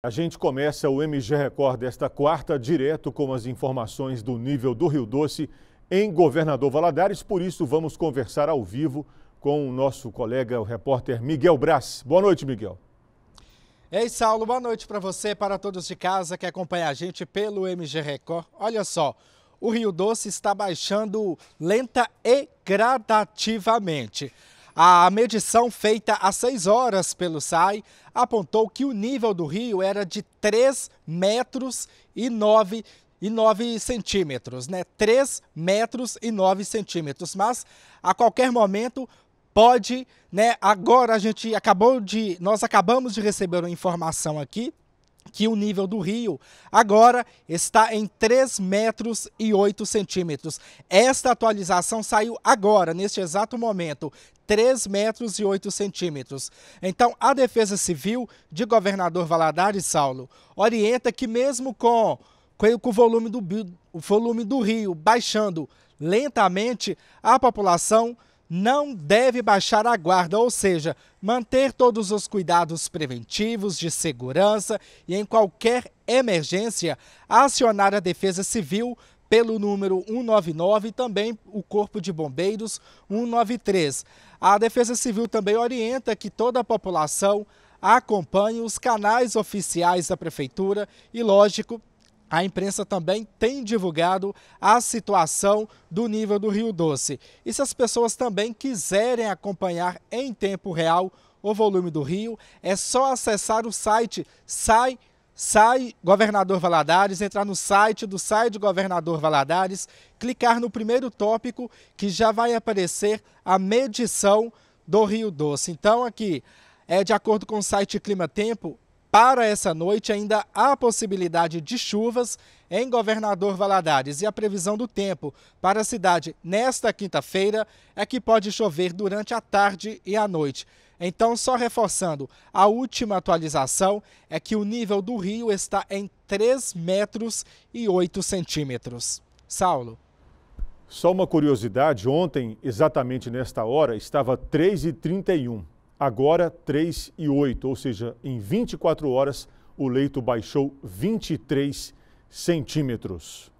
A gente começa o MG Record desta quarta direto com as informações do nível do Rio Doce em Governador Valadares. Por isso, vamos conversar ao vivo com o nosso colega, o repórter Miguel Braz. Boa noite, Miguel. Ei, Saulo, boa noite para você, para todos de casa que acompanham a gente pelo MG Record. Olha só, o Rio Doce está baixando lenta e gradativamente. A medição feita às 6 horas pelo SAI apontou que o nível do rio era de 3 metros e 9 e 9 centímetros, né? 3 metros e 9 centímetros, mas a qualquer momento pode, né? Agora a gente acabou de, nós acabamos de receber uma informação aqui que o nível do rio agora está em 3 metros e 8 centímetros. Esta atualização saiu agora, neste exato momento, 3 metros e 8 centímetros. Então, a Defesa Civil de Governador Valadares, Saulo, orienta que mesmo com, com o volume do, o volume do rio baixando lentamente, a população não deve baixar a guarda, ou seja, manter todos os cuidados preventivos de segurança e, em qualquer emergência, acionar a Defesa Civil pelo número 199 e também o Corpo de Bombeiros 193. A Defesa Civil também orienta que toda a população acompanhe os canais oficiais da Prefeitura e, lógico, a imprensa também tem divulgado a situação do nível do Rio Doce. E se as pessoas também quiserem acompanhar em tempo real o volume do rio, é só acessar o site sai sai Governador Valadares, entrar no site do sai de Governador Valadares, clicar no primeiro tópico que já vai aparecer a medição do Rio Doce. Então aqui é de acordo com o site Clima Tempo, para essa noite, ainda há possibilidade de chuvas em Governador Valadares e a previsão do tempo para a cidade nesta quinta-feira é que pode chover durante a tarde e a noite. Então, só reforçando, a última atualização é que o nível do rio está em 3 metros e 8 centímetros. Saulo. Só uma curiosidade, ontem, exatamente nesta hora, estava 3h31 agora 3 e 8, ou seja, em 24 horas o leito baixou 23 centímetros.